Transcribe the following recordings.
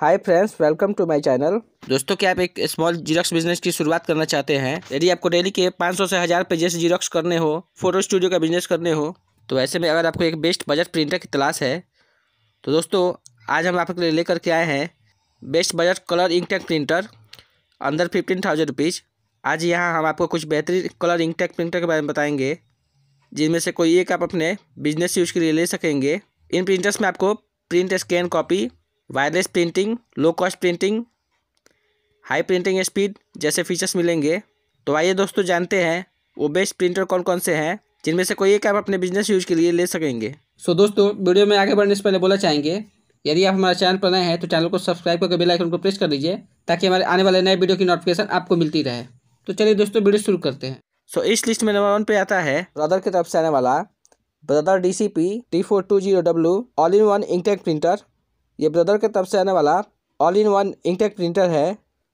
hi friends welcome to my channel दोस्तों क्या आप एक स्मॉल जीरोक्स बिजनेस की शुरुआत करना चाहते हैं यदि आपको डेली के 500 से हज़ार पेजेस जीरोक्स करने हो फोटो स्टूडियो का बिजनेस करने हो तो ऐसे में अगर आपको एक बेस्ट बजट प्रिंटर की तलाश है तो दोस्तों आज हम आपके लिए लेकर के आए हैं best budget colour ink tank printer under fifteen thousand rupees आज यहाँ हम आपको कुछ बेहतरीन कलर इंकटेक प्रिंटर के बारे में बताएंगे जिनमें से कोई एक आप अपने बिजनेस यूज़ के लिए ले सकेंगे इन प्रिंटर्स में आपको print scan copy wireless printing low cost printing high printing speed जैसे फीचर्स मिलेंगे तो आइए दोस्तों जानते हैं वो बेस्ट प्रिंटर कौन कौन से हैं जिनमें से कोई एक आप अपने बिजनेस यूज के लिए ले सकेंगे सो so, दोस्तों वीडियो में आगे बढ़ने से पहले बोला चाहेंगे यदि आप हमारे चैनल पर नए हैं तो चैनल को सब्सक्राइब करके बेल आइकन को प्रेस कर दीजिए ताकि हमारे आने वाले नए वीडियो की नोटिफिकेशन आपको मिलती रहे तो चलिए दोस्तों वीडियो शुरू करते हैं सो so, इस लिस्ट में नंबर वन पे आता है ब्रदर की तरफ से आने वाला Brother D C P T four two zero W all in one ink tank printer ये ब्रदर के तरफ से आने वाला all in one ink tank printer है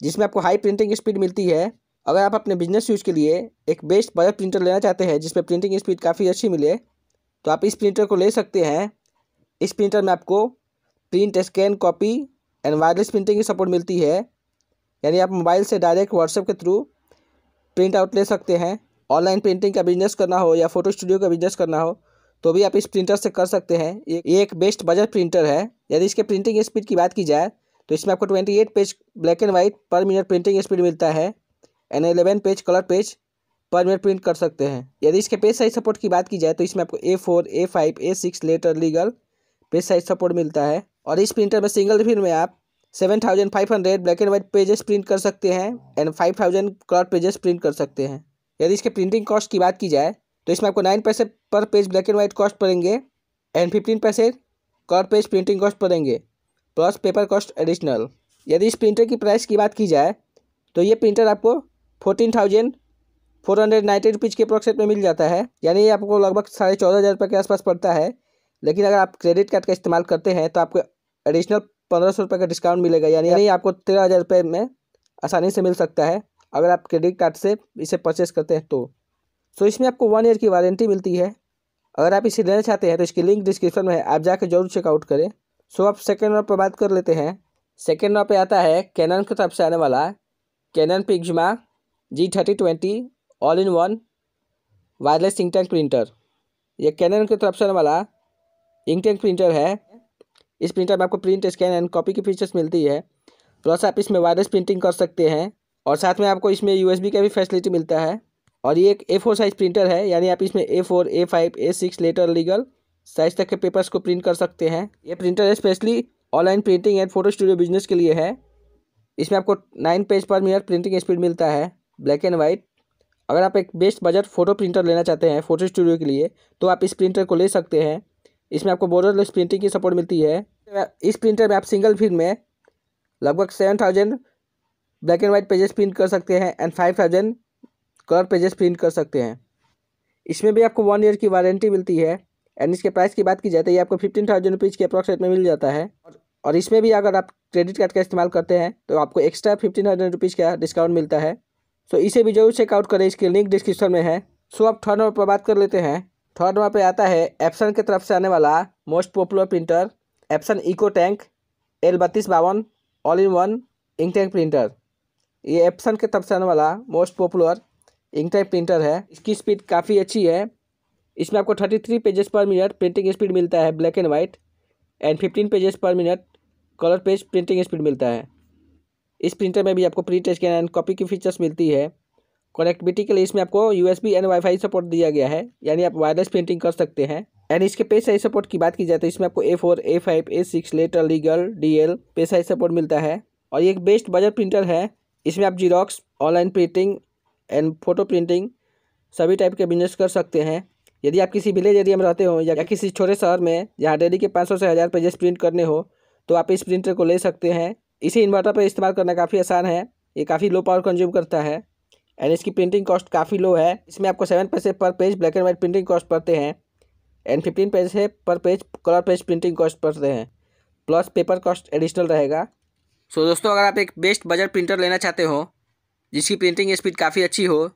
जिसमें आपको हाई प्रिंटिंग स्पीड मिलती है अगर आप अपने बिजनेस यूज के लिए एक बेस्ट बजट प्रिंटर लेना चाहते हैं जिसमें प्रिंटिंग स्पीड काफ़ी अच्छी मिले तो आप इस प्रिंटर को ले सकते हैं इस प्रिंटर में आपको print scan copy and wireless printing की सपोर्ट मिलती है यानी आप मोबाइल से डायरेक्ट व्हाट्सएप के थ्रू प्रिंट आउट ले सकते हैं ऑनलाइन प्रिंटिंग का बिजनेस करना हो या फोटो स्टूडियो का बिजनेस करना हो तो भी आप इस प्रिंटर से कर सकते हैं ये एक बेस्ट बजट प्रिंटर है यदि इसके प्रिंटिंग स्पीड की बात की जाए तो इसमें आपको twenty eight page black and white per minute printing speed मिलता है and eleven page colour page per minute print कर सकते हैं यदि इसके पेज साइज सपोर्ट की बात की जाए तो इसमें आपको A four A five A six letter legal page size support मिलता है और इस प्रिंटर में सिंगल फिल्म में आप seven thousand five hundred black and white pages print कर सकते हैं and five thousand colour pages print कर सकते हैं यदि इसके प्रिंटिंग कॉस्ट की बात की जाए तो इसमें आपको नाइन पैसे per page black and white cost पड़ेंगे एंड फिफ्टीन पैसे कर पेज प्रिंटिंग कॉस्ट पड़ेंगे प्लस पेपर कॉस्ट एडिशनल यदि इस प्रिंटर की प्राइस की बात की जाए तो ये प्रिंटर आपको fourteen thousand four hundred ninety rupees के अप्रोक्सेट में मिल जाता है यानी ये आपको लगभग साढ़े चौदह हज़ार रुपये के आसपास पड़ता है लेकिन अगर आप क्रेडिट कार्ड का इस्तेमाल करते हैं तो आपको एडिशनल पंद्रह सौ रुपये का डिस्काउंट मिलेगा यानी यानी आपको तेरह हज़ार रुपये में आसानी से मिल सकता है अगर आप क्रेडिट कार्ड से इसे परचेस करते हैं तो सो इसमें आपको वन ईयर की वारंटी मिलती है अगर आप इसे लेना चाहते हैं तो इसकी लिंक डिस्क्रिप्शन में है आप जाकर जरूर चेकआउट करें सो आप सेकेंड नंबर पर बात कर लेते हैं सेकेंड नंबर पर आता है कैनन की तरफ से आने वाला Canon Pixma G thirty twenty all in one wireless ink tank printer यह कैनन की तरफ से आने वाला इंक टैंक प्रिंटर है इस प्रिंटर में आपको प्रिंट स्कैन एंड कॉपी की फीचर्स मिलती है प्लस आप इसमें वायरलेस प्रिंटिंग कर सकते हैं और साथ में आपको इसमें यूएसबी का भी फैसिलिटी मिलता है और ये एक ए फोर साइज़ प्रिंटर है यानी आप इसमें A four A five A six letter legal size तक के पेपर्स को प्रिंट कर सकते हैं ये printer specially online printing and photo studio business के लिए है इसमें आपको nine page per minute printing speed मिलता है ब्लैक एंड वाइट अगर आप एक बेस्ट बजट फोटो प्रिंटर लेना चाहते हैं फोटो स्टूडियो के लिए तो आप इस प्रिंटर को ले सकते हैं इसमें आपको बॉर्डरलेस प्रिंटिंग की सपोर्ट मिलती है इस प्रिंटर में आप सिंगल फिन में लगभग seven thousand black and white pages print कर सकते हैं and five thousand colour pages print कर सकते हैं इसमें भी आपको वन ईयर की वारंटी मिलती है एंड इसके प्राइस की बात की जाए तो ये आपको फिफ्टीन थाउजेंड रुपीज़ के अप्रॉक्सीमेट में मिल जाता है और इसमें भी अगर आप क्रेडिट कार्ड का इस्तेमाल करते हैं तो आपको एक्स्ट्रा फिफ्टीन थाउजेंड रुपीज़ का डिस्काउंट मिलता है सो इसे भी जरूर चेकआउट करें इसके लिंक डिस्क्रिप्शन में है सो आप थर्ड नंबर पर बात कर लेते हैं थर्ड नंबर पर आता है एप्सन की तरफ से आने वाला most popular printer Epson EcoTank L बत्तीस बावन all in one ink tank printer ये एप्सन के तरफ से आने वाला most popular ink type printer है इसकी स्पीड काफ़ी अच्छी है इसमें आपको thirty three pages per minute printing speed मिलता है black and white and fifteen pages per minute colour page printing speed मिलता है इस प्रिंटर में भी आपको प्रिंट स्कैन एंड कॉपी की फीचर्स मिलती है कनेक्टिविटी के लिए इसमें आपको U S B and wifi support दिया गया है यानी आप वायरलेस प्रिंटिंग कर सकते हैं एंड इसके पेज साइज सपोर्ट की बात की जाए तो इसमें आपको A four A five A six letter legal D L पे साइज सपोर्ट मिलता है और ये एक बेस्ट बजट प्रिंटर है इसमें आप xerox online printing and photo printing सभी टाइप के बिजनेस कर सकते हैं यदि आप किसी विलेज एरिया में रहते हो या किसी छोटे शहर में जहाँ डेली के पाँच से हज़ार पेजेस प्रिंट करने हो तो आप इस प्रिंटर को ले सकते हैं इसे इन्वर्टर पर इस्तेमाल करना काफ़ी आसान है ये काफ़ी लो पावर कंज्यूम करता है एंड इसकी प्रिंटिंग कॉस्ट काफ़ी लो है इसमें आपको सेवन पैसे per page black and white printing cost पड़ते हैं एंड फिफ्टीन पैसे per page colour page printing cost पड़ते हैं प्लस पेपर कॉस्ट एडिशनल रहेगा सो so, दोस्तों अगर आप एक बेस्ट बजट प्रिंटर लेना चाहते हो जिसकी प्रिंटिंग स्पीड काफ़ी अच्छी हो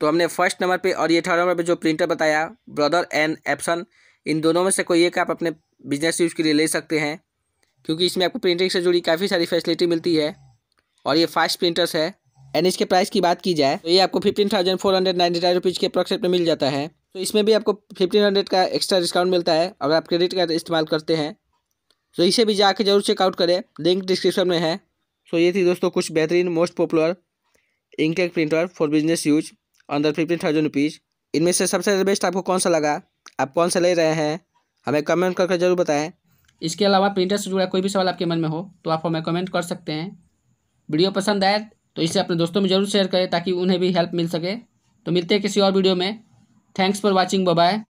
तो हमने फर्स्ट नंबर पे और ये थर्ड नंबर पे जो प्रिंटर बताया ब्रदर एंड एप्सन इन दोनों में से कोई एक आप अपने बिजनेस यूज़ के लिए ले सकते हैं क्योंकि इसमें आपको प्रिंटिंग से जुड़ी काफ़ी सारी फैसिलिटी मिलती है और ये फास्ट प्रिंटर्स है एंड इसके प्राइस की बात की जाए तो ये आपको fifteen thousand four hundred ninety nine rupees के अप्रॉक्सिमेट में मिल जाता है तो इसमें भी आपको फिफ्टीन हंड्रेड का एक्स्ट्रा डिस्काउंट मिलता है अगर आप क्रेडिट कार्ड इस्तेमाल करते हैं तो इसे भी जाकर जरूर चेकआउट करें लिंक डिस्क्रिप्शन में है सो तो ये थी दोस्तों कुछ बेहतरीन मोस्ट पॉपुलर एक printer for business use under fifteen thousand rupees इनमें से सबसे बेस्ट आपको कौन सा लगा आप कौन सा ले रहे हैं हमें कमेंट करके जरूर बताएं इसके अलावा प्रिंटर से जुड़ा कोई भी सवाल आपके मन में हो तो आप हमें कमेंट कर सकते हैं वीडियो पसंद आए तो इसे अपने दोस्तों में जरूर शेयर करें ताकि उन्हें भी हेल्प मिल सके तो मिलते हैं किसी और वीडियो में थैंक्स फॉर वॉचिंग बाय